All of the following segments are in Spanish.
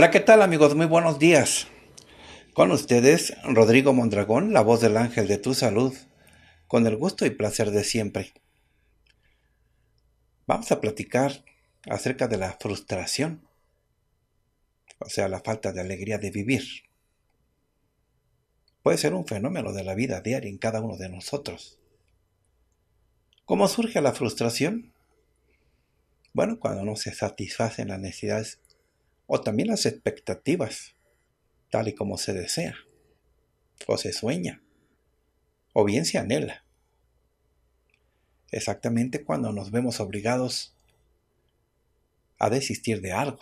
Hola, ¿qué tal amigos? Muy buenos días. Con ustedes, Rodrigo Mondragón, la voz del ángel de tu salud, con el gusto y placer de siempre. Vamos a platicar acerca de la frustración, o sea, la falta de alegría de vivir. Puede ser un fenómeno de la vida diaria en cada uno de nosotros. ¿Cómo surge la frustración? Bueno, cuando no se satisfacen las necesidades o también las expectativas, tal y como se desea, o se sueña, o bien se anhela. Exactamente cuando nos vemos obligados a desistir de algo,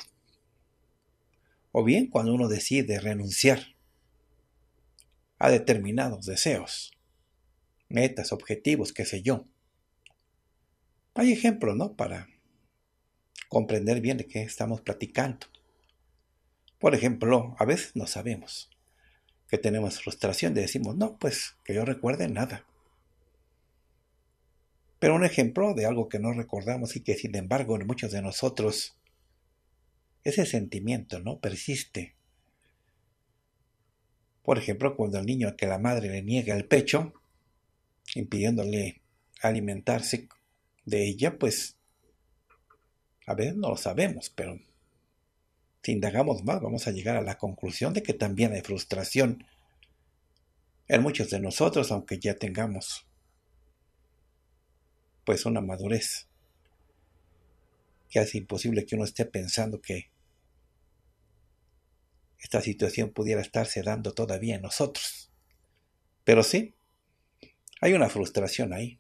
o bien cuando uno decide renunciar a determinados deseos, metas, objetivos, qué sé yo. Hay ejemplos, ¿no? Para comprender bien de qué estamos platicando. Por ejemplo, a veces no sabemos que tenemos frustración de decimos, no, pues que yo recuerde nada. Pero un ejemplo de algo que no recordamos y que sin embargo en muchos de nosotros ese sentimiento no persiste. Por ejemplo, cuando el niño a que la madre le niega el pecho, impidiéndole alimentarse de ella, pues a veces no lo sabemos, pero si indagamos más, vamos a llegar a la conclusión de que también hay frustración en muchos de nosotros, aunque ya tengamos pues una madurez que hace imposible que uno esté pensando que esta situación pudiera estarse dando todavía en nosotros. Pero sí, hay una frustración ahí.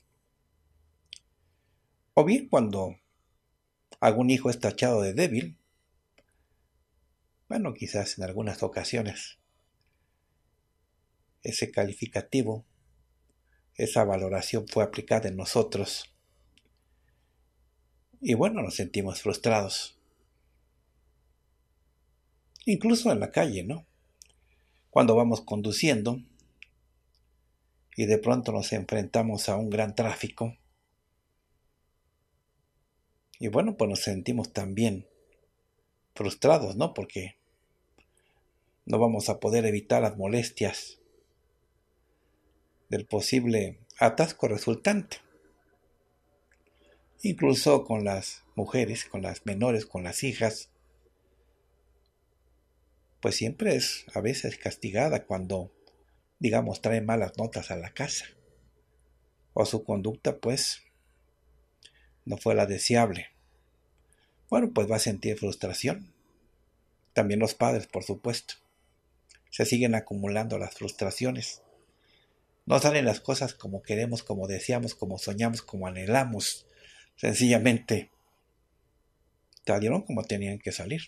O bien cuando algún hijo es tachado de débil, bueno, quizás en algunas ocasiones ese calificativo, esa valoración fue aplicada en nosotros. Y bueno, nos sentimos frustrados. Incluso en la calle, ¿no? Cuando vamos conduciendo y de pronto nos enfrentamos a un gran tráfico. Y bueno, pues nos sentimos también frustrados, ¿no? Porque no vamos a poder evitar las molestias del posible atasco resultante. Incluso con las mujeres, con las menores, con las hijas, pues siempre es a veces castigada cuando, digamos, trae malas notas a la casa. O su conducta, pues, no fue la deseable. Bueno, pues va a sentir frustración. También los padres, por supuesto se siguen acumulando las frustraciones. No salen las cosas como queremos, como deseamos, como soñamos, como anhelamos. Sencillamente salieron como tenían que salir.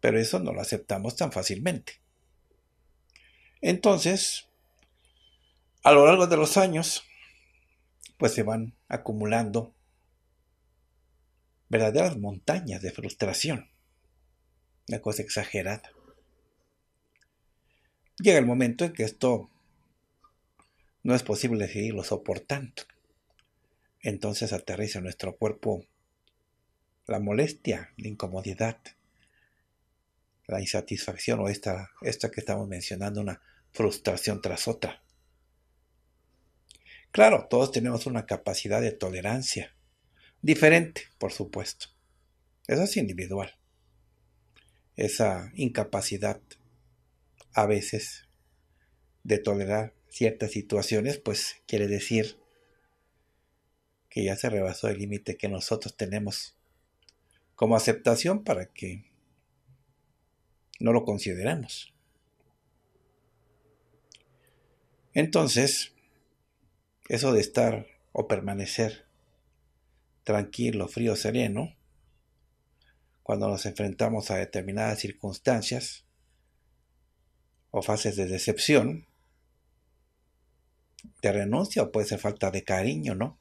Pero eso no lo aceptamos tan fácilmente. Entonces, a lo largo de los años, pues se van acumulando verdaderas montañas de frustración. Una cosa exagerada llega el momento en que esto no es posible seguirlo soportando. Entonces aterriza en nuestro cuerpo la molestia, la incomodidad, la insatisfacción o esta, esta que estamos mencionando, una frustración tras otra. Claro, todos tenemos una capacidad de tolerancia, diferente, por supuesto. Eso es individual. Esa incapacidad a veces de tolerar ciertas situaciones, pues quiere decir que ya se rebasó el límite que nosotros tenemos como aceptación para que no lo consideremos. Entonces, eso de estar o permanecer tranquilo, frío, sereno, cuando nos enfrentamos a determinadas circunstancias, o fases de decepción, de renuncia o puede ser falta de cariño, ¿no?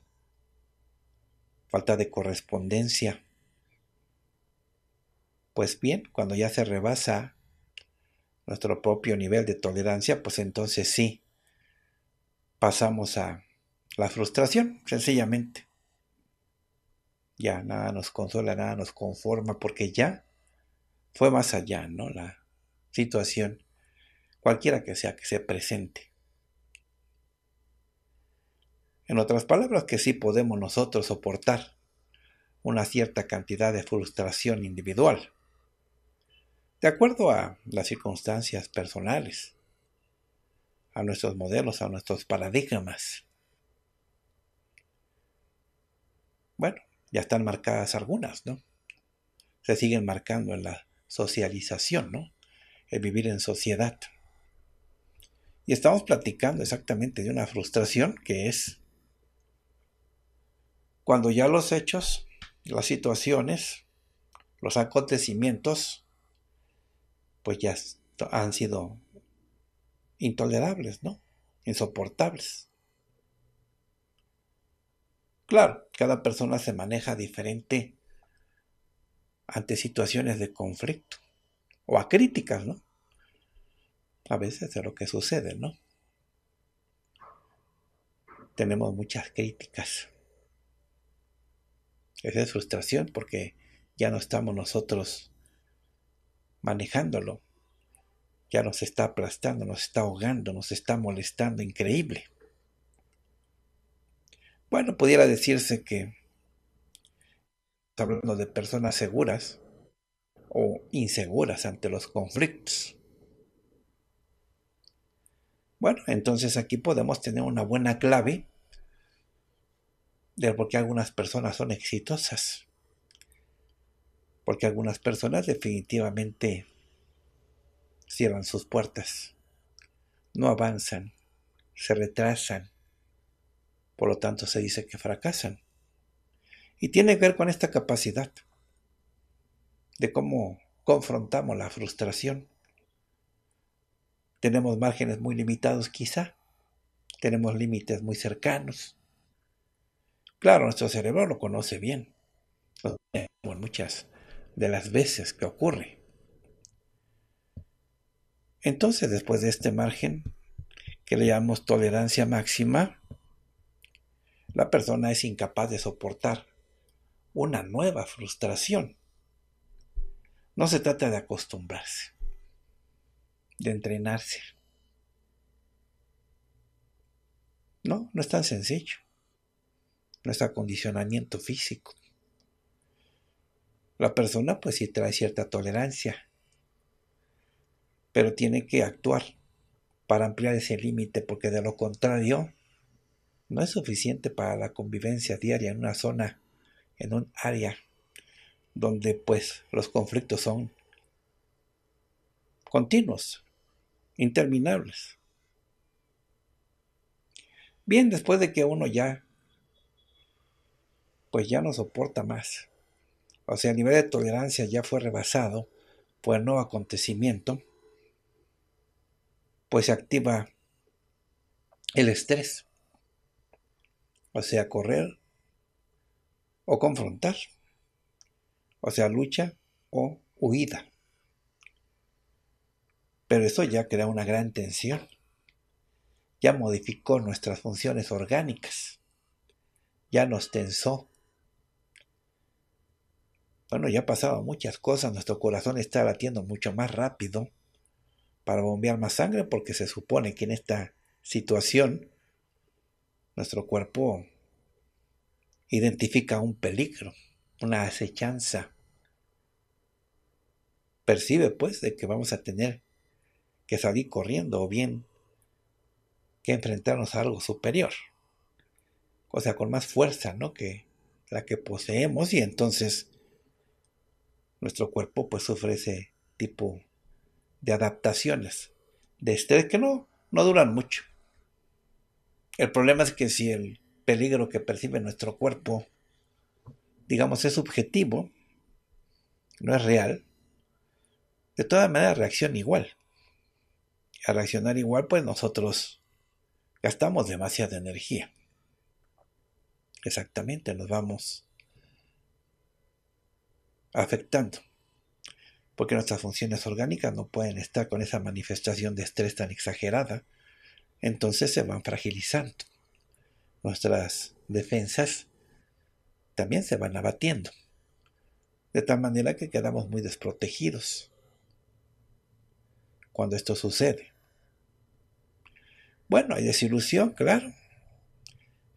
Falta de correspondencia. Pues bien, cuando ya se rebasa nuestro propio nivel de tolerancia, pues entonces sí, pasamos a la frustración, sencillamente. Ya nada nos consola, nada nos conforma, porque ya fue más allá, ¿no? La situación cualquiera que sea que se presente. En otras palabras, que sí podemos nosotros soportar una cierta cantidad de frustración individual, de acuerdo a las circunstancias personales, a nuestros modelos, a nuestros paradigmas. Bueno, ya están marcadas algunas, ¿no? Se siguen marcando en la socialización, ¿no? El vivir en sociedad. Y estamos platicando exactamente de una frustración que es cuando ya los hechos, las situaciones, los acontecimientos, pues ya han sido intolerables, ¿no? Insoportables. Claro, cada persona se maneja diferente ante situaciones de conflicto o a críticas, ¿no? a veces es lo que sucede, ¿no? Tenemos muchas críticas. Esa es frustración porque ya no estamos nosotros manejándolo. Ya nos está aplastando, nos está ahogando, nos está molestando, increíble. Bueno, pudiera decirse que hablando de personas seguras o inseguras ante los conflictos. Bueno, entonces aquí podemos tener una buena clave de por qué algunas personas son exitosas. Porque algunas personas definitivamente cierran sus puertas, no avanzan, se retrasan, por lo tanto se dice que fracasan. Y tiene que ver con esta capacidad de cómo confrontamos la frustración tenemos márgenes muy limitados quizá, tenemos límites muy cercanos. Claro, nuestro cerebro lo conoce bien, como muchas de las veces que ocurre. Entonces, después de este margen, que le llamamos tolerancia máxima, la persona es incapaz de soportar una nueva frustración. No se trata de acostumbrarse de entrenarse. No, no es tan sencillo. No es acondicionamiento físico. La persona pues sí trae cierta tolerancia, pero tiene que actuar para ampliar ese límite porque de lo contrario no es suficiente para la convivencia diaria en una zona, en un área donde pues los conflictos son continuos, interminables. Bien, después de que uno ya, pues ya no soporta más. O sea, el nivel de tolerancia ya fue rebasado por el nuevo acontecimiento, pues se activa el estrés. O sea, correr o confrontar. O sea, lucha o huida pero eso ya crea una gran tensión. Ya modificó nuestras funciones orgánicas. Ya nos tensó. Bueno, ya ha pasado muchas cosas. Nuestro corazón está latiendo mucho más rápido para bombear más sangre porque se supone que en esta situación nuestro cuerpo identifica un peligro, una acechanza. Percibe pues de que vamos a tener que salir corriendo o bien que enfrentarnos a algo superior. O sea, con más fuerza, ¿no? Que la que poseemos y entonces nuestro cuerpo pues sufre ese tipo de adaptaciones, de estrés que no, no duran mucho. El problema es que si el peligro que percibe nuestro cuerpo, digamos, es subjetivo, no es real, de todas maneras reacciona igual a reaccionar igual, pues nosotros gastamos demasiada energía. Exactamente, nos vamos afectando. Porque nuestras funciones orgánicas no pueden estar con esa manifestación de estrés tan exagerada. Entonces se van fragilizando. Nuestras defensas también se van abatiendo. De tal manera que quedamos muy desprotegidos cuando esto sucede. Bueno, hay desilusión, claro.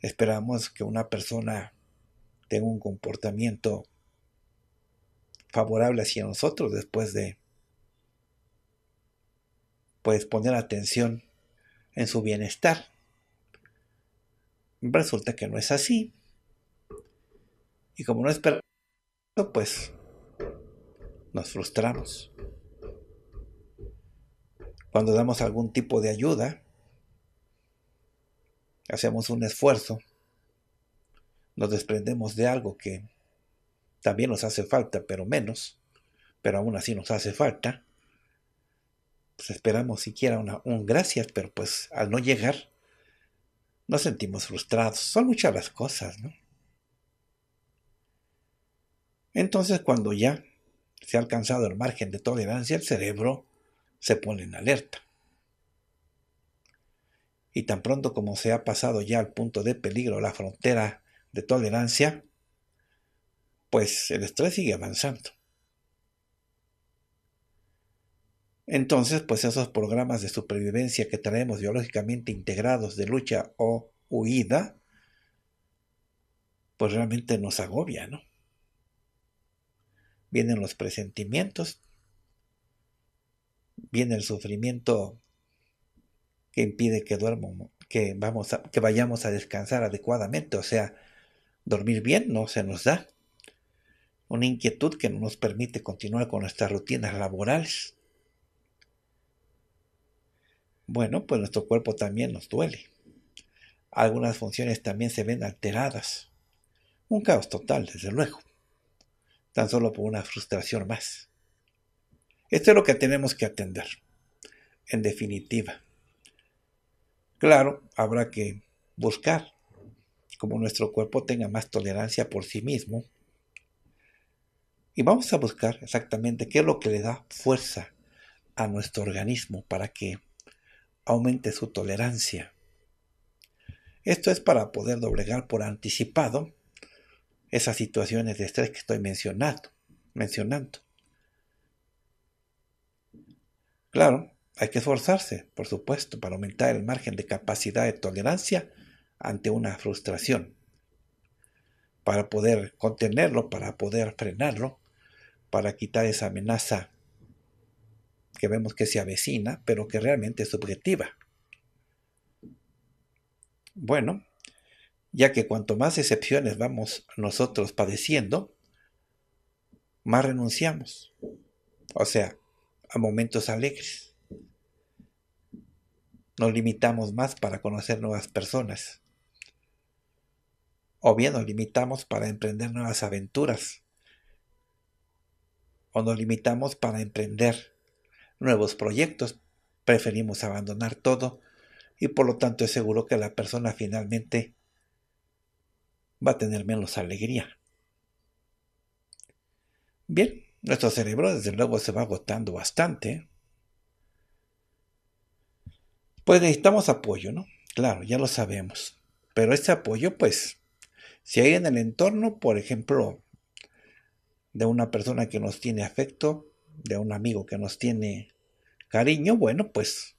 Esperamos que una persona tenga un comportamiento favorable hacia nosotros después de pues poner atención en su bienestar. Resulta que no es así. Y como no esperamos, pues nos frustramos. Cuando damos algún tipo de ayuda, hacemos un esfuerzo, nos desprendemos de algo que también nos hace falta, pero menos, pero aún así nos hace falta, pues esperamos siquiera un gracias, pero pues al no llegar nos sentimos frustrados. Son muchas las cosas, ¿no? Entonces cuando ya se ha alcanzado el margen de tolerancia, el cerebro se pone en alerta y tan pronto como se ha pasado ya al punto de peligro la frontera de tolerancia, pues el estrés sigue avanzando. Entonces, pues esos programas de supervivencia que traemos biológicamente integrados de lucha o huida, pues realmente nos agobia, ¿no? Vienen los presentimientos, viene el sufrimiento que impide que duermo, que, vamos que vayamos a descansar adecuadamente, o sea, dormir bien no se nos da. Una inquietud que no nos permite continuar con nuestras rutinas laborales. Bueno, pues nuestro cuerpo también nos duele. Algunas funciones también se ven alteradas. Un caos total, desde luego. Tan solo por una frustración más. Esto es lo que tenemos que atender. En definitiva, Claro, habrá que buscar, como nuestro cuerpo tenga más tolerancia por sí mismo, y vamos a buscar exactamente qué es lo que le da fuerza a nuestro organismo para que aumente su tolerancia. Esto es para poder doblegar por anticipado esas situaciones de estrés que estoy mencionando. mencionando. Claro, hay que esforzarse, por supuesto, para aumentar el margen de capacidad de tolerancia ante una frustración. Para poder contenerlo, para poder frenarlo, para quitar esa amenaza que vemos que se avecina, pero que realmente es subjetiva. Bueno, ya que cuanto más excepciones vamos nosotros padeciendo, más renunciamos, o sea, a momentos alegres nos limitamos más para conocer nuevas personas. O bien nos limitamos para emprender nuevas aventuras. O nos limitamos para emprender nuevos proyectos. Preferimos abandonar todo y por lo tanto es seguro que la persona finalmente va a tener menos alegría. Bien, nuestro cerebro desde luego se va agotando bastante pues necesitamos apoyo, ¿no? Claro, ya lo sabemos. Pero ese apoyo, pues, si hay en el entorno, por ejemplo, de una persona que nos tiene afecto, de un amigo que nos tiene cariño, bueno, pues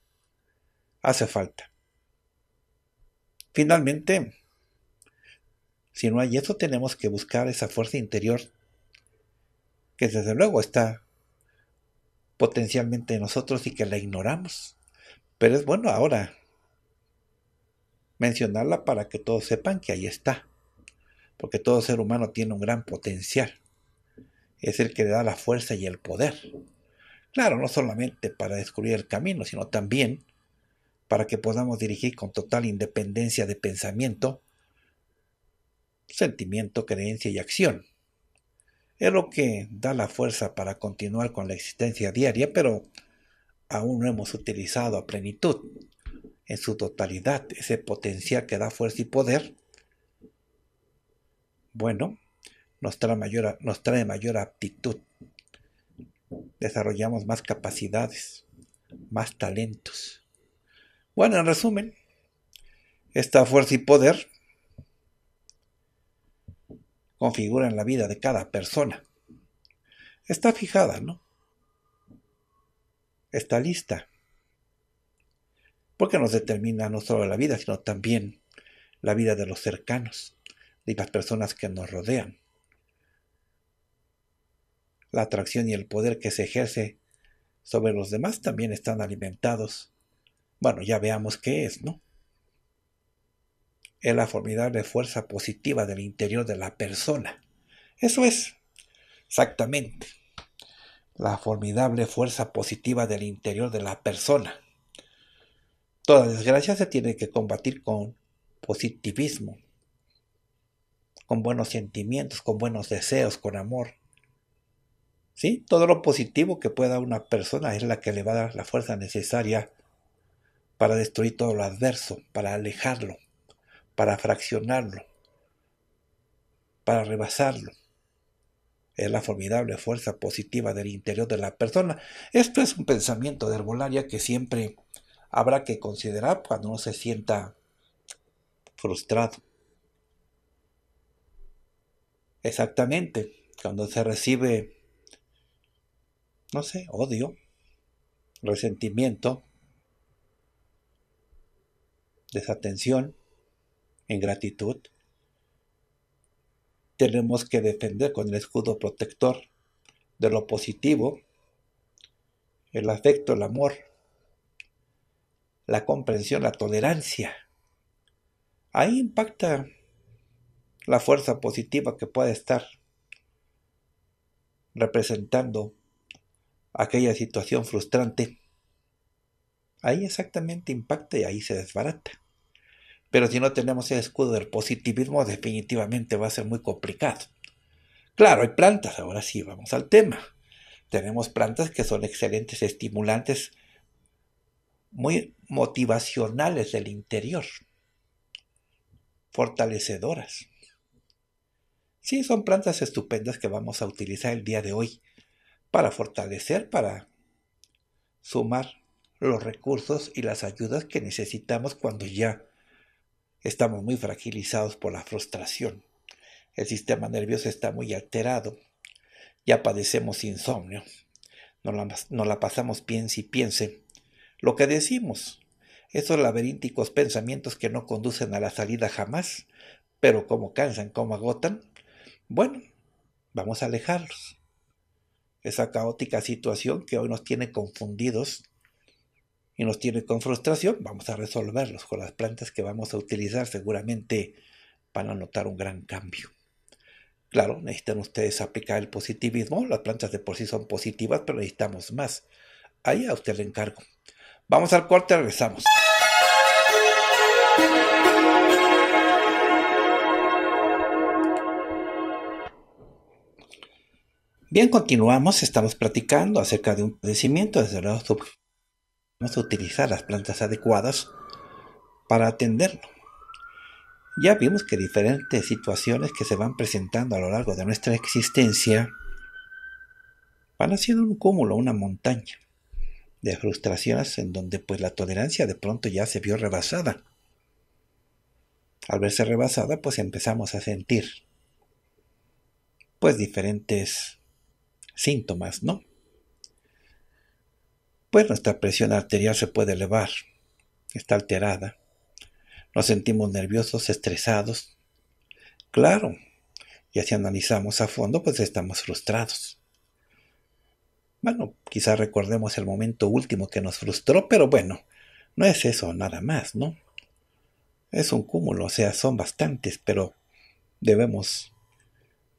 hace falta. Finalmente, si no hay eso, tenemos que buscar esa fuerza interior que desde luego está potencialmente en nosotros y que la ignoramos. Pero es bueno ahora mencionarla para que todos sepan que ahí está. Porque todo ser humano tiene un gran potencial. Es el que le da la fuerza y el poder. Claro, no solamente para descubrir el camino, sino también para que podamos dirigir con total independencia de pensamiento, sentimiento, creencia y acción. Es lo que da la fuerza para continuar con la existencia diaria, pero aún no hemos utilizado a plenitud, en su totalidad, ese potencial que da fuerza y poder, bueno, nos trae mayor, nos trae mayor aptitud, desarrollamos más capacidades, más talentos. Bueno, en resumen, esta fuerza y poder configuran la vida de cada persona. Está fijada, ¿no? está lista. Porque nos determina no solo la vida, sino también la vida de los cercanos, de las personas que nos rodean. La atracción y el poder que se ejerce sobre los demás también están alimentados. Bueno, ya veamos qué es, ¿no? Es la formidable fuerza positiva del interior de la persona. Eso es, exactamente la formidable fuerza positiva del interior de la persona. Toda desgracia se tiene que combatir con positivismo, con buenos sentimientos, con buenos deseos, con amor. ¿Sí? Todo lo positivo que pueda una persona es la que le va a dar la fuerza necesaria para destruir todo lo adverso, para alejarlo, para fraccionarlo, para rebasarlo es la formidable fuerza positiva del interior de la persona. Esto es un pensamiento de herbolaria que siempre habrá que considerar cuando uno se sienta frustrado. Exactamente, cuando se recibe, no sé, odio, resentimiento, desatención, ingratitud, tenemos que defender con el escudo protector de lo positivo, el afecto, el amor, la comprensión, la tolerancia. Ahí impacta la fuerza positiva que puede estar representando aquella situación frustrante. Ahí exactamente impacta y ahí se desbarata. Pero si no tenemos el escudo del positivismo, definitivamente va a ser muy complicado. Claro, hay plantas, ahora sí, vamos al tema. Tenemos plantas que son excelentes estimulantes, muy motivacionales del interior, fortalecedoras. Sí, son plantas estupendas que vamos a utilizar el día de hoy para fortalecer, para sumar los recursos y las ayudas que necesitamos cuando ya Estamos muy fragilizados por la frustración. El sistema nervioso está muy alterado. Ya padecemos insomnio. Nos la, pasamos piense y piense. Lo que decimos, esos laberínticos pensamientos que no conducen a la salida jamás, pero como cansan, como agotan, bueno, vamos a alejarlos. Esa caótica situación que hoy nos tiene confundidos y nos tiene con frustración, vamos a resolverlos con las plantas que vamos a utilizar seguramente van a notar un gran cambio. Claro, necesitan ustedes aplicar el positivismo, las plantas de por sí son positivas, pero necesitamos más. Ahí a usted le encargo. Vamos al corte, regresamos. Bien, continuamos. Estamos platicando acerca de un padecimiento desde el lado subjetivo Vamos a utilizar las plantas adecuadas para atenderlo. Ya vimos que diferentes situaciones que se van presentando a lo largo de nuestra existencia van haciendo un cúmulo, una montaña de frustraciones en donde pues la tolerancia de pronto ya se vio rebasada. Al verse rebasada pues empezamos a sentir pues diferentes síntomas, ¿no? pues nuestra presión arterial se puede elevar, está alterada. Nos sentimos nerviosos, estresados. Claro, y así analizamos a fondo, pues estamos frustrados. Bueno, quizás recordemos el momento último que nos frustró, pero bueno, no es eso nada más, ¿no? Es un cúmulo, o sea, son bastantes, pero debemos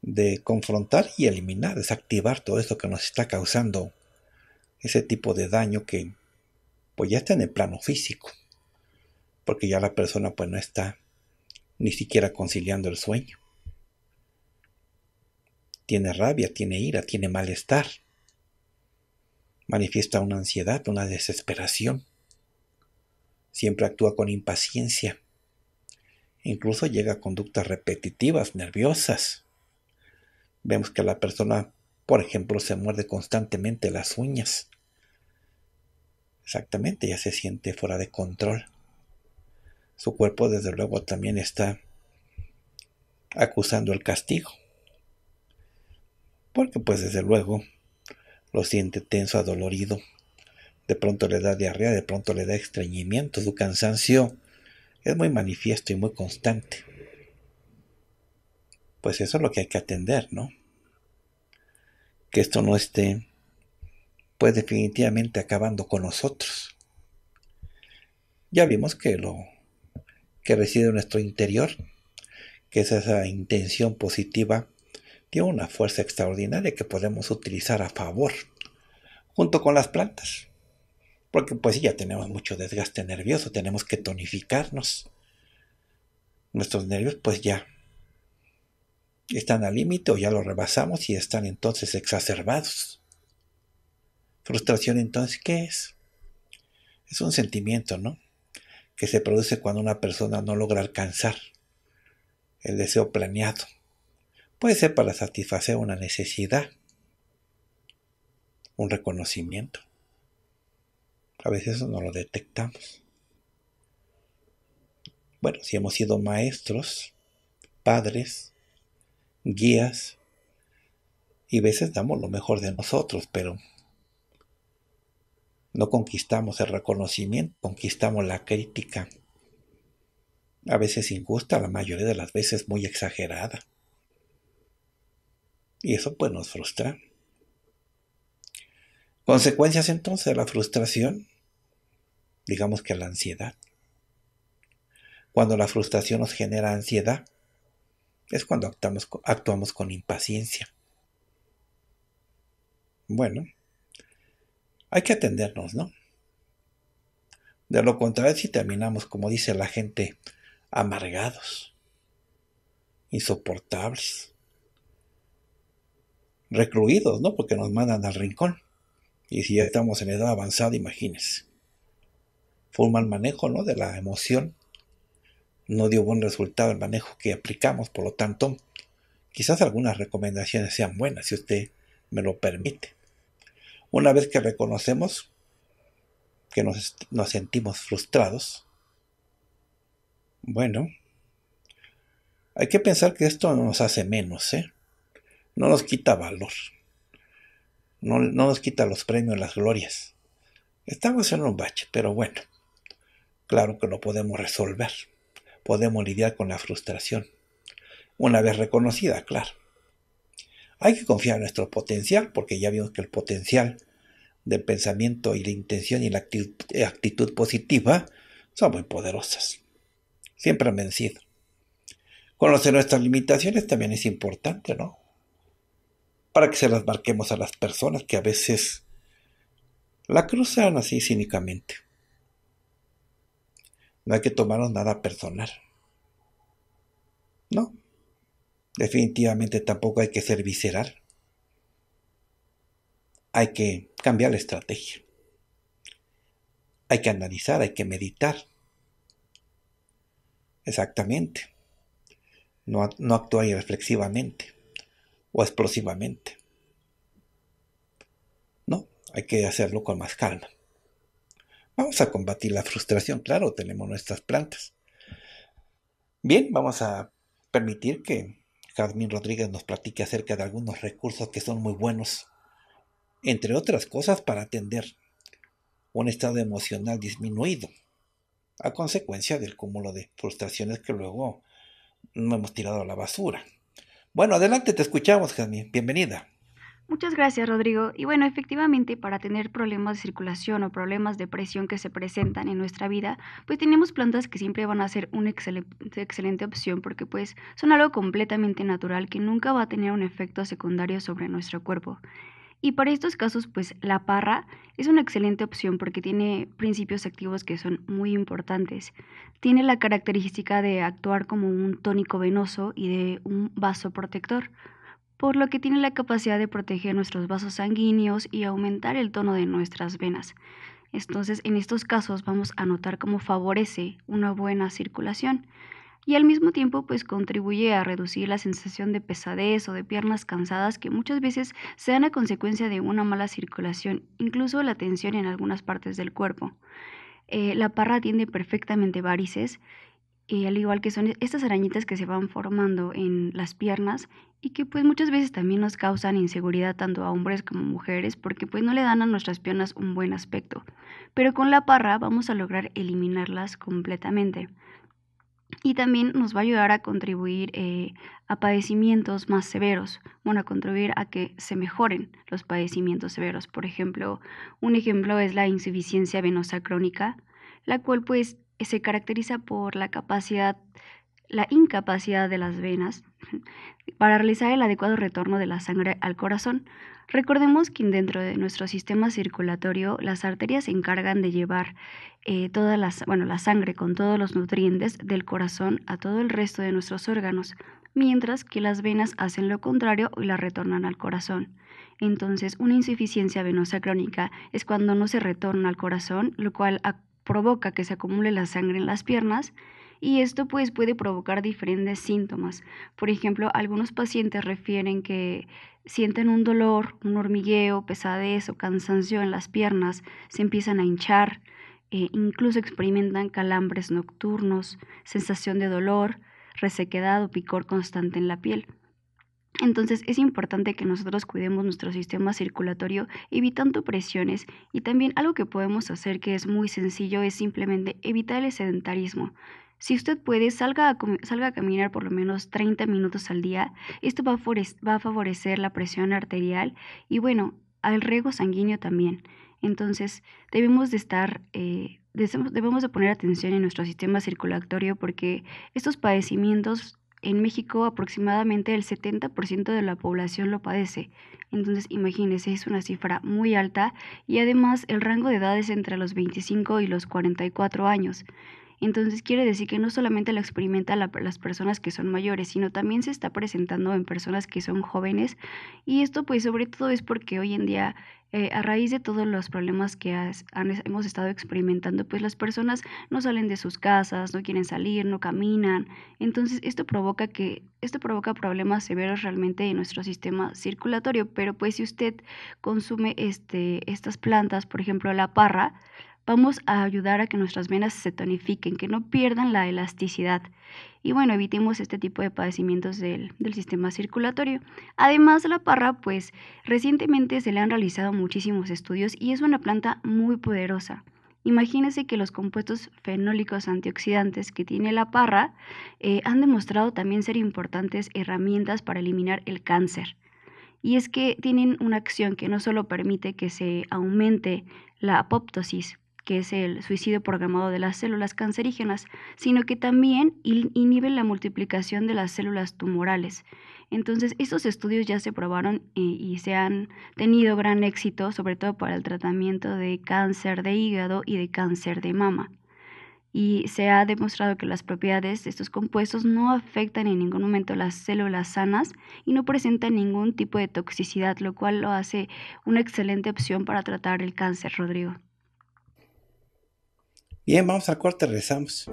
de confrontar y eliminar, desactivar todo esto que nos está causando ese tipo de daño que pues ya está en el plano físico, porque ya la persona pues no está ni siquiera conciliando el sueño. Tiene rabia, tiene ira, tiene malestar. Manifiesta una ansiedad, una desesperación. Siempre actúa con impaciencia. Incluso llega a conductas repetitivas, nerviosas. Vemos que la persona, por ejemplo, se muerde constantemente las uñas Exactamente, ya se siente fuera de control. Su cuerpo desde luego también está acusando el castigo. Porque pues desde luego lo siente tenso, adolorido. De pronto le da diarrea, de pronto le da estreñimiento. Su cansancio es muy manifiesto y muy constante. Pues eso es lo que hay que atender, ¿no? Que esto no esté pues definitivamente acabando con nosotros. Ya vimos que lo que reside en nuestro interior, que es esa intención positiva, tiene una fuerza extraordinaria que podemos utilizar a favor, junto con las plantas. Porque pues ya tenemos mucho desgaste nervioso, tenemos que tonificarnos. Nuestros nervios pues ya están al límite o ya lo rebasamos y están entonces exacerbados. Frustración entonces, ¿qué es? Es un sentimiento, ¿no? Que se produce cuando una persona no logra alcanzar el deseo planeado. Puede ser para satisfacer una necesidad, un reconocimiento. A veces eso no lo detectamos. Bueno, si hemos sido maestros, padres, guías, y veces damos lo mejor de nosotros, pero no conquistamos el reconocimiento, conquistamos la crítica. A veces injusta, la mayoría de las veces muy exagerada. Y eso pues nos frustra. Consecuencias entonces de la frustración, digamos que la ansiedad. Cuando la frustración nos genera ansiedad, es cuando actuamos, actuamos con impaciencia. Bueno, hay que atendernos, ¿no? De lo contrario, si terminamos, como dice la gente, amargados, insoportables, recluidos, ¿no? Porque nos mandan al rincón. Y si ya estamos en edad avanzada, imagínense. Fue un mal manejo, ¿no? De la emoción. No dio buen resultado el manejo que aplicamos, por lo tanto, quizás algunas recomendaciones sean buenas, si usted me lo permite. Una vez que reconocemos que nos, sentimos frustrados, bueno, hay que pensar que esto no nos hace menos, ¿eh? No nos quita valor. No, no, nos quita los premios, las glorias. Estamos en un bache, pero bueno, claro que lo podemos resolver. Podemos lidiar con la frustración. Una vez reconocida, claro. Hay que confiar en nuestro potencial, porque ya vimos que el potencial del pensamiento y la intención y la actitud positiva son muy poderosas. Siempre han vencido. Conocer nuestras limitaciones también es importante, ¿no? Para que se las marquemos a las personas que a veces la cruzan así cínicamente. No hay que tomarnos nada personal. ¿No? definitivamente tampoco hay que ser visceral. Hay que cambiar la estrategia. Hay que analizar, hay que meditar. Exactamente. No, no actuar irreflexivamente o explosivamente. No, hay que hacerlo con más calma. Vamos a combatir la frustración, claro, tenemos nuestras plantas. Bien, vamos a permitir que Jazmín Rodríguez nos platique acerca de algunos recursos que son muy buenos, entre otras cosas para atender un estado emocional disminuido a consecuencia del cúmulo de frustraciones que luego no hemos tirado a la basura. Bueno, adelante, te escuchamos, Jazmín. Bienvenida. Muchas gracias, Rodrigo. Y bueno, efectivamente, para tener problemas de circulación o problemas de presión que se presentan en nuestra vida, pues tenemos plantas que siempre van a ser una excelente, opción porque pues son algo completamente natural que nunca va a tener un efecto secundario sobre nuestro cuerpo. Y para estos casos, pues la parra es una excelente opción porque tiene principios activos que son muy importantes. Tiene la característica de actuar como un tónico venoso y de un vaso protector por lo que tiene la capacidad de proteger nuestros vasos sanguíneos y aumentar el tono de nuestras venas. Entonces, en estos casos vamos a notar cómo favorece una buena circulación y al mismo tiempo pues contribuye a reducir la sensación de pesadez o de piernas cansadas que muchas veces se dan a consecuencia de una mala circulación, incluso la tensión en algunas partes del cuerpo. Eh, la parra tiende perfectamente varices al igual que son e, estas arañitas que se van formando en las piernas y que pues muchas veces también nos causan inseguridad tanto a hombres como mujeres porque pues no le dan a nuestras piernas un buen aspecto. Pero con la parra vamos a lograr eliminarlas completamente. Y también nos va a ayudar a contribuir eh, a padecimientos más severos, bueno, a contribuir a que se mejoren los padecimientos severos. Por ejemplo, un ejemplo es la insuficiencia venosa crónica, la cual pues se caracteriza por la capacidad, la incapacidad de las venas para realizar el adecuado retorno de la sangre al corazón. Recordemos que dentro de nuestro sistema circulatorio las arterias se encargan de llevar eh, toda la, bueno, la sangre con todos los nutrientes del corazón a todo el resto de nuestros órganos, mientras que las venas hacen lo contrario y la retornan al corazón. Entonces, una insuficiencia venosa crónica es cuando no se retorna al corazón, lo cual provoca que se acumule la sangre en las piernas y esto pues puede provocar diferentes síntomas. Por ejemplo, algunos pacientes refieren que sienten un dolor, un hormigueo, pesadez o cansancio en las piernas, se empiezan a hinchar, eh, incluso experimentan calambres nocturnos, sensación de dolor, resequedad o picor constante en la piel. Entonces es importante que nosotros cuidemos nuestro sistema circulatorio evitando presiones y también algo que podemos hacer que es muy sencillo es simplemente evitar el sedentarismo. Si usted puede, salga a, salga a caminar por lo menos 30 minutos al día. Esto va a, favorecer la presión arterial y bueno, al riego sanguíneo también. Entonces debemos de estar... Eh, debemos de poner atención en nuestro sistema circulatorio porque estos padecimientos en México aproximadamente el 70% de la población lo padece. Entonces, imagínense, es una cifra muy alta y además el rango de edad es entre los 25 y los 44 años. Entonces quiere decir que no solamente lo experimenta las personas que son mayores, sino también se está presentando en personas que son jóvenes. Y esto pues sobre todo es porque hoy en día eh, a raíz de todos los problemas que hemos estado experimentando, pues las personas no salen de sus casas, no quieren salir, no caminan. Entonces esto provoca que esto provoca problemas severos realmente en nuestro sistema circulatorio. Pero pues si usted consume este, estas plantas, por ejemplo la parra, vamos a ayudar a que nuestras venas se tonifiquen, que no pierdan la elasticidad y bueno, evitemos este tipo de padecimientos del, sistema circulatorio. Además, la parra, pues recientemente se le han realizado muchísimos estudios y es una planta muy poderosa. Imagínense que los compuestos fenólicos antioxidantes que tiene la parra eh, han demostrado también ser importantes herramientas para eliminar el cáncer. Y es que tienen una acción que no solo permite que se aumente la apoptosis, que es el suicidio programado de las células cancerígenas, sino que también inhiben la multiplicación de las células tumorales. Entonces, estos estudios ya se probaron eh, y se han tenido gran éxito, sobre todo para el tratamiento de cáncer de hígado y de cáncer de mama. Y se ha demostrado que las propiedades de estos compuestos no afectan en ningún momento las células sanas y no presentan ningún tipo de toxicidad, lo cual lo hace una excelente opción para tratar el cáncer, Rodrigo. Bien, vamos al corte, regresamos.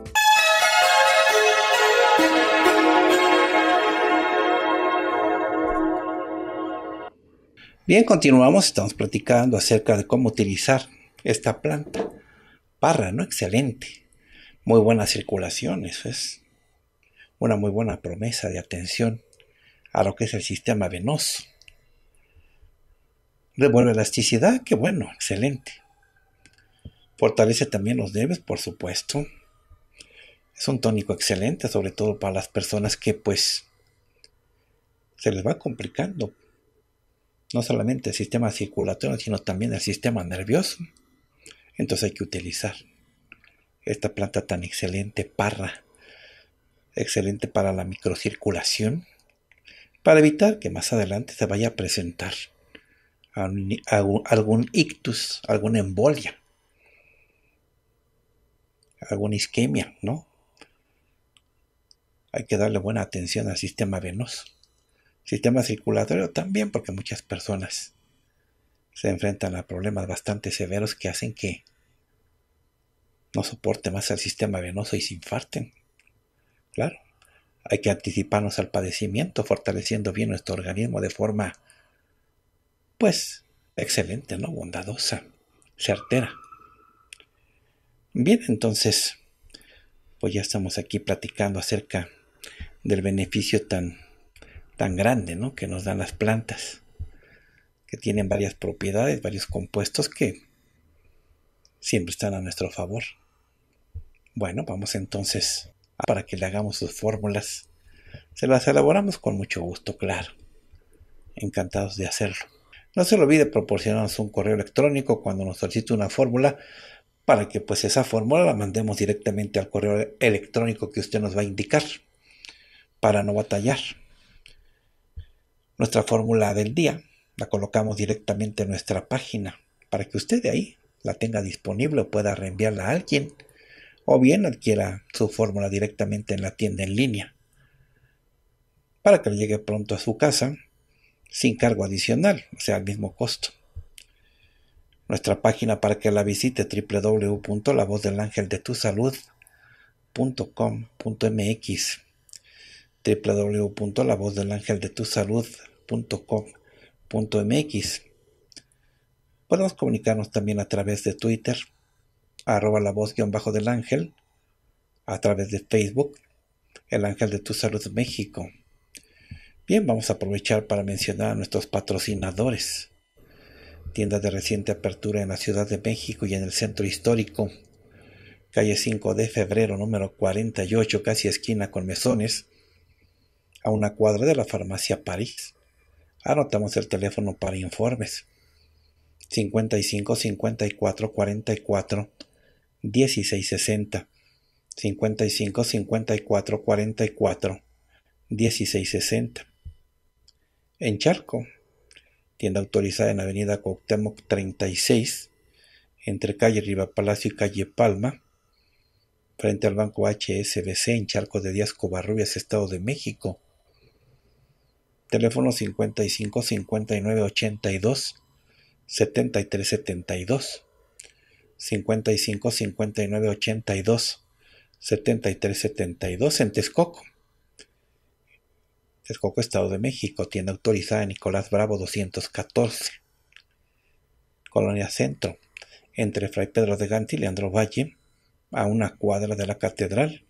Bien, continuamos, estamos platicando acerca de cómo utilizar esta planta. Parra, ¿no? Excelente. Muy buena circulación, eso es una muy buena promesa de atención a lo que es el sistema venoso. Revuelve elasticidad, qué bueno, excelente. Fortalece también los nervios, por supuesto. Es un tónico excelente, sobre todo para las personas que pues se les va complicando. No solamente el sistema circulatorio, sino también el sistema nervioso. Entonces hay que utilizar esta planta tan excelente, parra. Excelente para la microcirculación. Para evitar que más adelante se vaya a presentar algún ictus, alguna embolia alguna isquemia, ¿no? Hay que darle buena atención al sistema venoso. Sistema circulatorio también, porque muchas personas se enfrentan a problemas bastante severos que hacen que no soporte más el sistema venoso y se infarten. Claro, hay que anticiparnos al padecimiento, fortaleciendo bien nuestro organismo de forma, pues, excelente, ¿no? Bondadosa, certera. Bien, entonces, pues ya estamos aquí platicando acerca del beneficio tan, tan grande ¿no? que nos dan las plantas, que tienen varias propiedades, varios compuestos que siempre están a nuestro favor. Bueno, vamos entonces para que le hagamos sus fórmulas. Se las elaboramos con mucho gusto, claro. Encantados de hacerlo. No se lo olvide proporcionarnos un correo electrónico cuando nos solicite una fórmula para que pues esa fórmula la mandemos directamente al correo electrónico que usted nos va a indicar para no batallar. Nuestra fórmula del día la colocamos directamente en nuestra página para que usted de ahí la tenga disponible o pueda reenviarla a alguien o bien adquiera su fórmula directamente en la tienda en línea para que le llegue pronto a su casa sin cargo adicional, o sea, al mismo costo. Nuestra página para que la visite www.lavozdelangeldetusalud.com.mx www.lavozdelangeldetusalud.com.mx Podemos comunicarnos también a través de Twitter, arroba la voz guión bajo del ángel, a través de Facebook, el ángel de tu salud México. Bien, vamos a aprovechar para mencionar a nuestros patrocinadores tiendas de reciente apertura en la Ciudad de México y en el centro histórico, calle 5 de febrero número 48, casi esquina con mesones, a una cuadra de la farmacia París. Anotamos el teléfono para informes. 55 54 44 1660 55 54 44 1660 En Charco, tienda autorizada en Avenida Cuauhtémoc 36, entre calle Riva Palacio y calle Palma, frente al Banco HSBC en Charco de Díaz Covarrubias, Estado de México. Teléfono 55 59 82 73 72. 55 59 82 73 72 en Texcoco. Texcoco, Estado de México, tienda autorizada Nicolás Bravo 214. Colonia Centro, entre Fray Pedro de Gante y Leandro Valle, a una cuadra de la Catedral,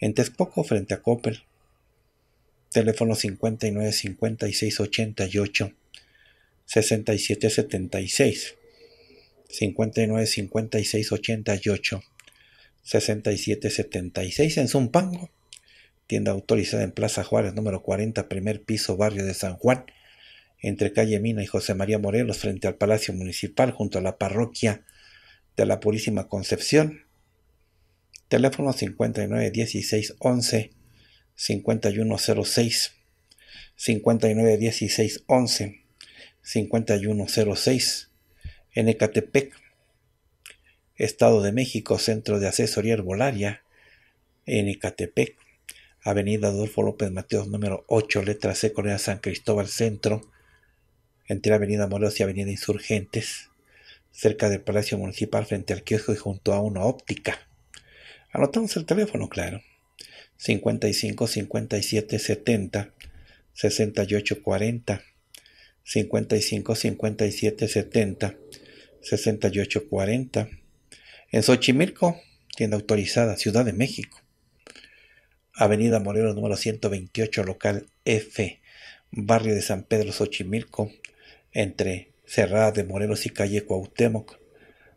en Texcoco frente a Coppel. Teléfono 59 56 88 6776 59 56 88 67 76 en Zumpango tienda autorizada en Plaza Juárez, número 40, primer piso, barrio de San Juan, entre calle Mina y José María Morelos, frente al Palacio Municipal, junto a la parroquia de la Purísima Concepción. Teléfono 59 16 11 5106 59 16 11 5106 en Ecatepec, Estado de México, Centro de Asesoría Herbolaria en Avenida Adolfo López Mateos, número 8, letra C, Corea San Cristóbal Centro, entre Avenida Morelos y Avenida Insurgentes, cerca del Palacio Municipal, frente al kiosco y junto a una óptica. Anotamos el teléfono, claro. 55 57 70 68 40 55 57 70 68 40 en Xochimilco, tienda autorizada, Ciudad de México Avenida Moreno, número 128, local F, barrio de San Pedro Xochimilco, entre Cerrada de Morelos y calle Cuauhtémoc,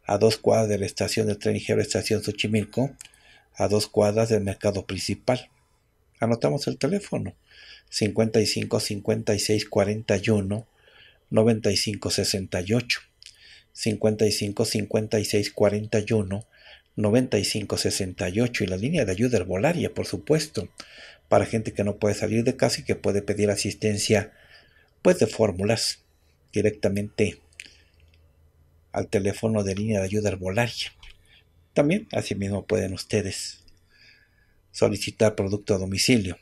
a dos cuadras de la estación del tren ligero Estación Xochimilco, a dos cuadras del mercado principal. Anotamos el teléfono 55 56 41 95 68 55 56 41 9568 y la línea de ayuda herbolaria, por supuesto, para gente que no puede salir de casa y que puede pedir asistencia pues de fórmulas directamente al teléfono de línea de ayuda herbolaria. También, mismo pueden ustedes solicitar producto a domicilio.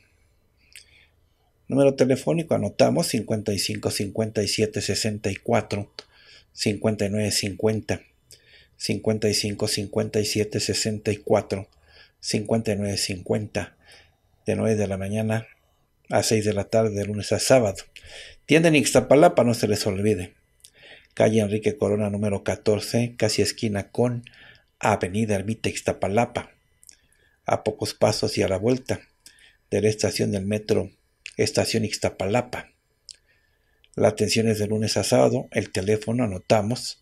Número telefónico anotamos 55 57 64 59 55 57 64 59 50 de 9 de la mañana a 6 de la tarde de lunes a sábado. Tienden Ixtapalapa, no se les olvide. Calle Enrique Corona número 14, casi esquina con Avenida Ermita Ixtapalapa. A pocos pasos y a la vuelta de la estación del metro Estación Ixtapalapa. La atención es de lunes a sábado. El teléfono anotamos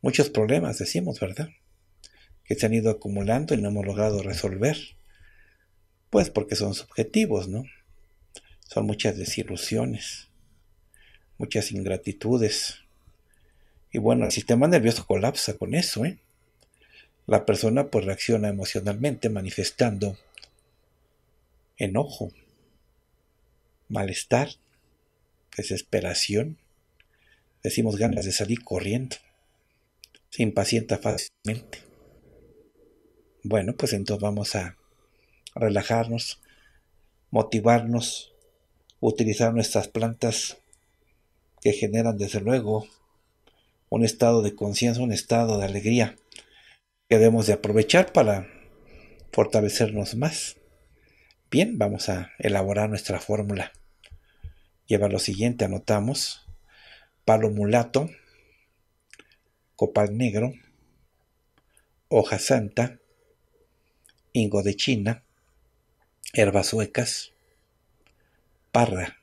muchos problemas, decimos, ¿verdad? Que se han ido acumulando y no hemos logrado resolver. Pues porque son subjetivos, ¿no? Son muchas desilusiones, muchas ingratitudes. Y bueno, el sistema nervioso colapsa con eso, ¿eh? La persona pues reacciona emocionalmente manifestando enojo, malestar, desesperación. Decimos ganas de salir corriendo se impacienta fácilmente. Bueno, pues entonces vamos a relajarnos, motivarnos, utilizar nuestras plantas que generan desde luego un estado de conciencia, un estado de alegría que debemos de aprovechar para fortalecernos más. Bien, vamos a elaborar nuestra fórmula. Lleva lo siguiente, anotamos palomulato copal negro, hoja santa, ingo de China, herbas suecas, parra,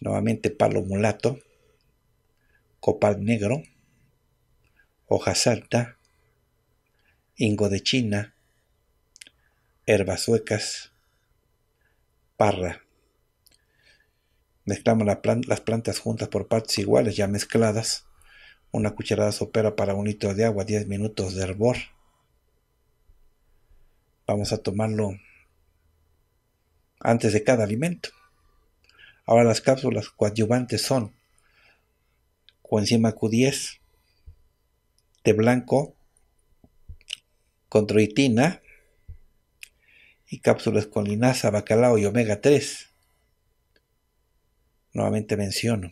nuevamente palo mulato, copal negro, hoja santa, ingo de China, herbas suecas, parra. Mezclamos las plantas juntas por partes iguales, ya mezcladas una cucharada sopera para un litro de agua, 10 minutos de hervor. Vamos a tomarlo antes de cada alimento. Ahora las cápsulas coadyuvantes son coenzima Q10, té blanco, controitina y cápsulas con linaza, bacalao y omega 3. Nuevamente menciono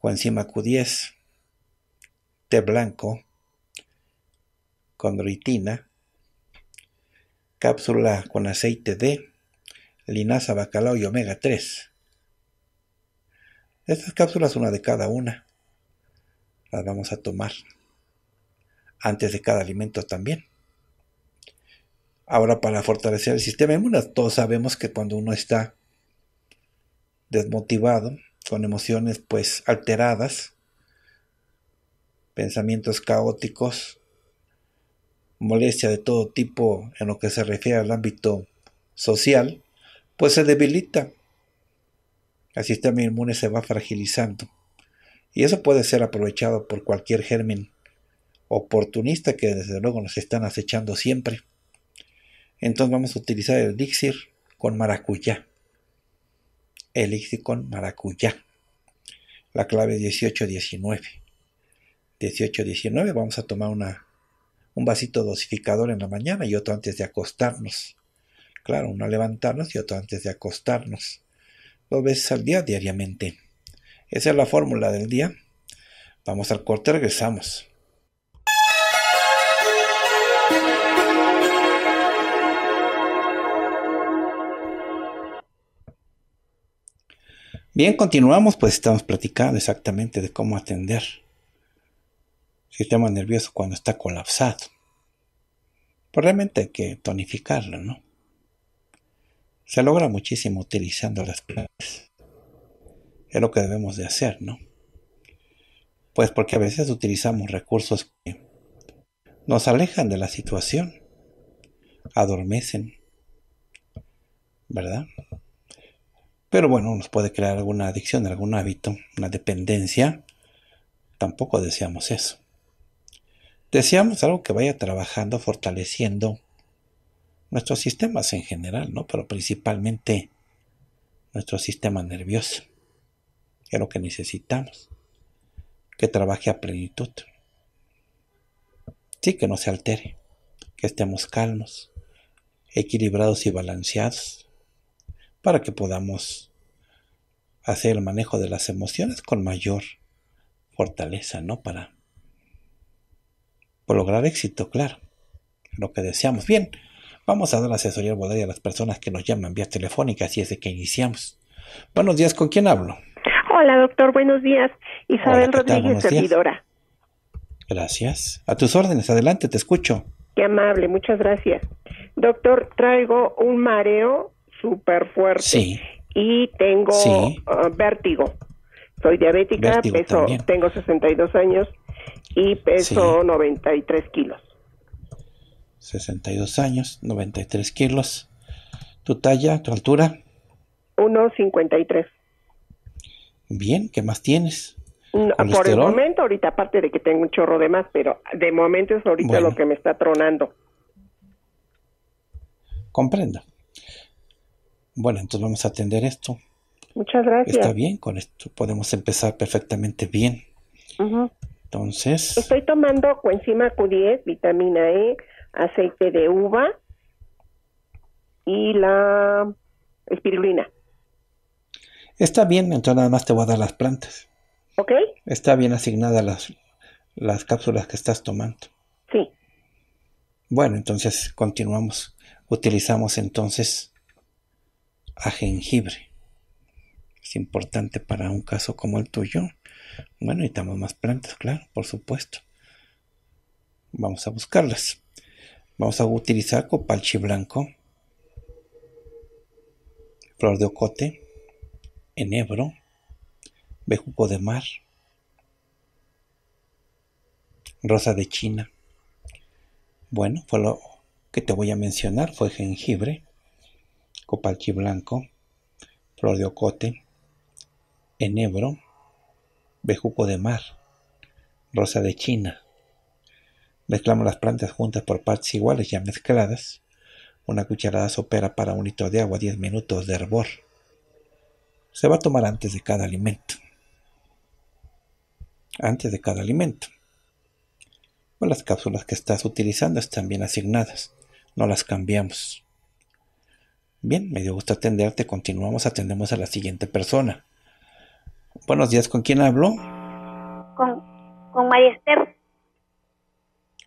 coenzima Q10, té blanco con rutina, cápsula con aceite de linaza, bacalao y omega 3. Estas cápsulas, una de cada una, las vamos a tomar antes de cada alimento también. Ahora, para fortalecer el sistema inmune, todos sabemos que cuando uno está desmotivado, con emociones pues alteradas, pensamientos caóticos, molestia de todo tipo en lo que se refiere al ámbito social, pues se debilita. El sistema inmune se va fragilizando. Y eso puede ser aprovechado por cualquier germen oportunista que desde luego nos están acechando siempre. Entonces vamos a utilizar el elixir con maracuyá. Elixir con maracuyá. La clave 18-19. 18, 19, vamos a tomar un vasito dosificador en la mañana y otro antes de acostarnos. Claro, uno levantarnos y otro antes de acostarnos. Dos veces al día, diariamente. Esa es la fórmula del día. Vamos al corte, regresamos. Bien, continuamos, pues estamos platicando exactamente de cómo atender sistema nervioso cuando está colapsado. Probablemente pues realmente hay que tonificarlo, ¿no? Se logra muchísimo utilizando las plantas. Es lo que debemos de hacer, ¿no? Pues porque a veces utilizamos recursos que nos alejan de la situación, adormecen, ¿verdad? Pero bueno, nos puede crear alguna adicción, algún hábito, una dependencia. Tampoco deseamos eso. Deseamos algo que vaya trabajando, fortaleciendo nuestros sistemas en general, ¿no? Pero principalmente nuestro sistema nervioso, que es lo que necesitamos, que trabaje a plenitud. Sí, que no se altere, que estemos calmos, equilibrados y balanceados, para que podamos hacer el manejo de las emociones con mayor fortaleza, ¿no? Para por lograr éxito, claro. Lo que deseamos. Bien, vamos a dar asesoría bodaria a las personas que nos llaman vía telefónica, así es de que iniciamos. Buenos días, ¿con quién hablo? Hola, doctor, buenos días. Isabel Rodríguez, servidora. Gracias. A tus órdenes, adelante, te escucho. Qué amable, muchas gracias. Doctor, traigo un mareo súper fuerte. Sí. Y tengo ah, vértigo. Soy diabética, peso, tengo 62 años y peso y 93 kilos. 62 años, 93 kilos. ¿Tu talla, tu altura? 1,53. Bien, ¿qué más tienes? por el momento, ahorita, aparte de que tengo un chorro de más, pero de momento es ahorita lo que me está tronando. Comprendo. Bueno, entonces vamos a atender esto. Muchas gracias. Está bien, con esto podemos empezar perfectamente bien. Entonces. Estoy tomando coenzima Q10, vitamina E, aceite de uva y la espirulina. Está bien, entonces nada más te voy a dar las plantas. ¿Ok? Está bien asignada las, las cápsulas que estás tomando. Sí. Bueno, entonces continuamos. Utilizamos entonces a jengibre. Es importante para un caso como el tuyo. Bueno, necesitamos más plantas, claro, por supuesto. Vamos a buscarlas. Vamos a utilizar copalchi blanco, flor de ocote, enebro, bejuco de mar, rosa de China. Bueno, fue lo que te voy a mencionar, fue jengibre, copalchi blanco, flor de ocote, enebro, bejuco de mar, rosa de China. Mezclamos las plantas juntas por partes iguales ya mezcladas. Una cucharada sopera para un litro de agua, 10 minutos de hervor. Se va a tomar antes de cada alimento. Antes de cada alimento. O pues las cápsulas que estás utilizando están bien asignadas. No las cambiamos. Bien, me dio gusto atenderte. Continuamos, atendemos a la siguiente persona. Buenos días, ¿con quién hablo? Con, María Esther.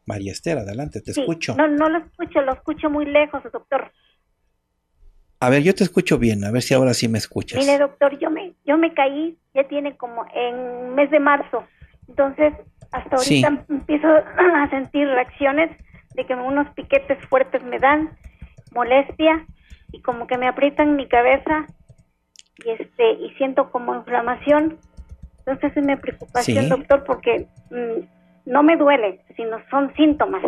María Esther, adelante, te escucho. No, no lo escucho, lo escucho muy lejos, doctor. A ver, yo te escucho bien, a ver si ahora sí me escuchas. Mire, doctor, yo me, yo me caí, ya tiene como en mes de marzo, entonces hasta ahorita empiezo a sentir reacciones de que unos piquetes fuertes me dan, molestia, y como que me aprietan mi cabeza y este y siento como inflamación. Entonces es mi preocupación, doctor, porque mm, no me duele, sino son síntomas.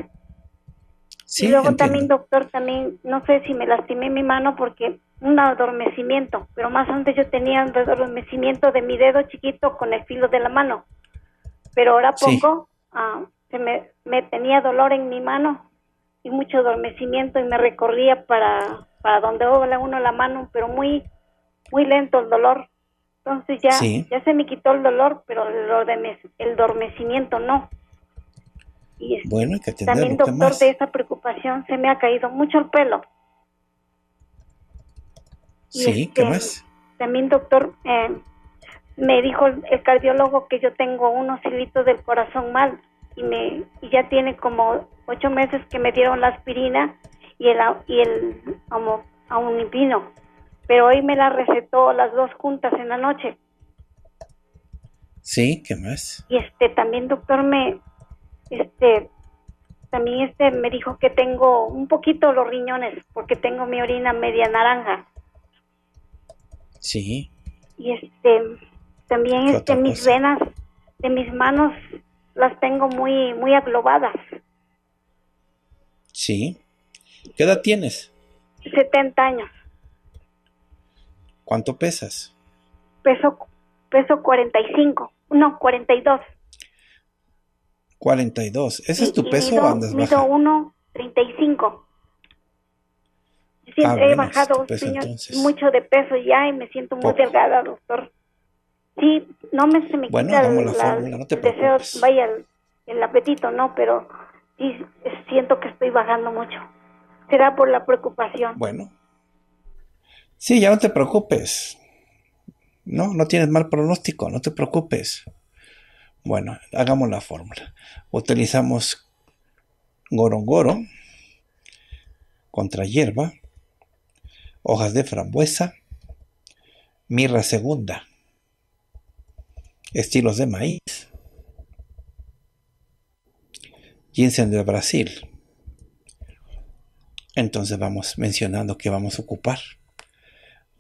y luego también, doctor, también no sé si me lastimé mi mano porque un adormecimiento, pero más antes yo tenía un adormecimiento de mi dedo chiquito con el filo de la mano. Pero ahora poco ah, se me, me tenía dolor en mi mano y mucho adormecimiento y me recorría para, para donde dobla uno la mano, pero muy muy lento el dolor. Entonces ya, ya se me quitó el dolor, pero el, el dormecimiento no. Y bueno, que también doctor de esa preocupación se me ha caído mucho el pelo. Sí, ¿qué este, más? También doctor eh, me dijo el cardiólogo que yo tengo unos hilitos del corazón mal y me y ya tiene como ocho meses que me dieron la aspirina y el y el vino pero hoy me la recetó las dos juntas en la noche. Sí, ¿qué más? Y este, también doctor me, este, también este me dijo que tengo un poquito los riñones porque tengo mi orina media naranja. Sí. Y este, también este, mis venas de mis manos las tengo muy, muy aglobadas. Sí. ¿Qué edad tienes? 70 años. ¿Cuánto pesas? Peso, peso 45, no, 42. 42, ¿ese es tu peso mido, o andas baja? 1,35. Siempre ah, he pues, bajado pues, mucho de peso ya y me siento muy delgada, doctor. Sí, no me se me bueno, quita el, la fórmula, no te deseo, vaya el apetito, ¿no? Pero sí siento que estoy bajando mucho. Será por la preocupación. Bueno, Sí, ya no te preocupes. No, no tienes mal pronóstico, no te preocupes. Bueno, hagamos la fórmula. Utilizamos gorongoro contra hierba, hojas de frambuesa, mirra segunda, estilos de maíz, ginseng de Brasil. Entonces vamos mencionando que vamos a ocupar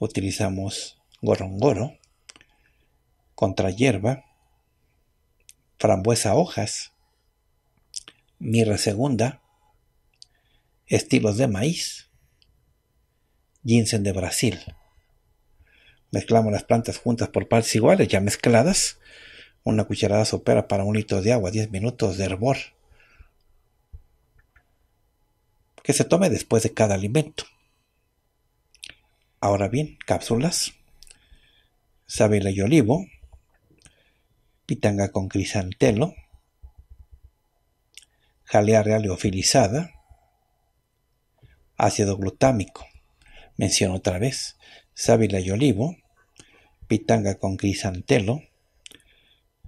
utilizamos gorongoro, contra hierba, frambuesa hojas, mirra segunda, estilos de maíz, ginseng de Brasil. Mezclamos las plantas juntas por partes iguales, ya mezcladas. Una cucharada sopera para un litro de agua, 10 minutos de hervor. Que se tome después de cada alimento. Ahora bien, cápsulas, sábila y olivo, pitanga con crisantelo, jalea real leofilizada, ácido glutámico. Menciono otra vez, sábila y olivo, pitanga con crisantelo,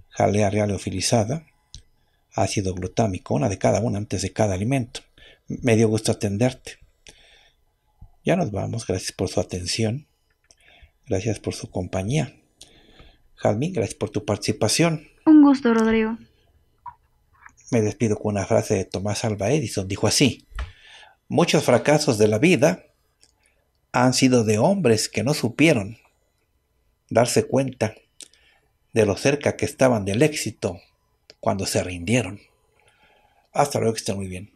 jalea real ácido glutámico, una de cada una antes de cada alimento. Me dio gusto atenderte. Ya nos vamos, gracias por su atención, gracias por su compañía. Jazmín, gracias por tu participación. Un gusto, Rodrigo. Me despido con una frase de Tomás Alba Edison, dijo así, muchos fracasos de la vida han sido de hombres que no supieron darse cuenta de lo cerca que estaban del éxito cuando se rindieron. Hasta luego, que estén muy bien.